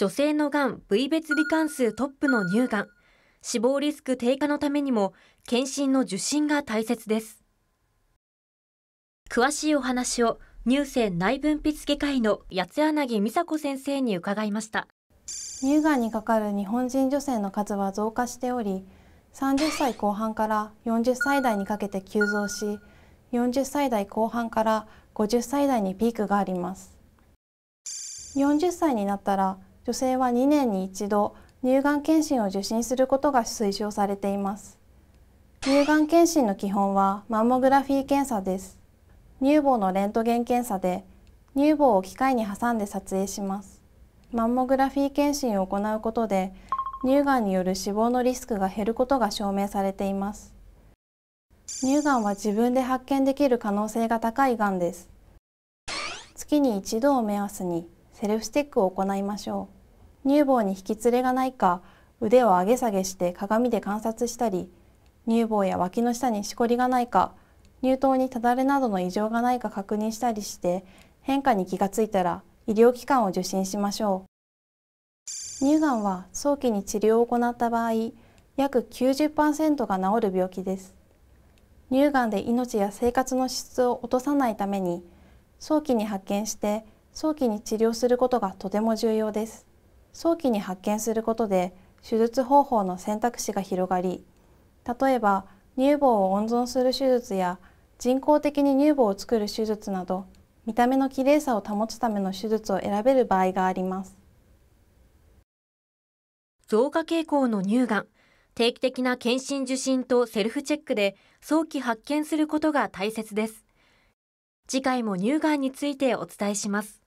女性のがん部位別罹患数トップの乳がん死亡リスク低下のためにも検診の受診が大切です詳しいお話を乳腺内分泌外科医の八柳美佐子先生に伺いました乳がんにかかる日本人女性の数は増加しており30歳後半から40歳代にかけて急増し40歳代後半から50歳代にピークがあります40歳になったら女性は2年に1度乳がん検診を受診することが推奨されています乳がん検診の基本はマンモグラフィー検査です乳房のレントゲン検査で乳房を機械に挟んで撮影しますマンモグラフィー検診を行うことで乳がんによる死亡のリスクが減ることが証明されています乳がんは自分で発見できる可能性が高いがんです月に1度を目安にセルフスティックを行いましょう乳房に引き連れがないか腕を上げ下げして鏡で観察したり乳房や脇の下にしこりがないか乳頭にただれなどの異常がないか確認したりして変化に気がついたら医療機関を受診しましょう乳がんは早期に治療を行った場合約90%が治る病気です乳がんで命や生活の質を落とさないために早期に発見して早期に治療することがとても重要です早期に発見することで手術方法の選択肢が広がり例えば乳房を温存する手術や人工的に乳房を作る手術など見た目の綺麗さを保つための手術を選べる場合があります増加傾向の乳がん定期的な検診受診とセルフチェックで早期発見することが大切です次回も乳がんについてお伝えします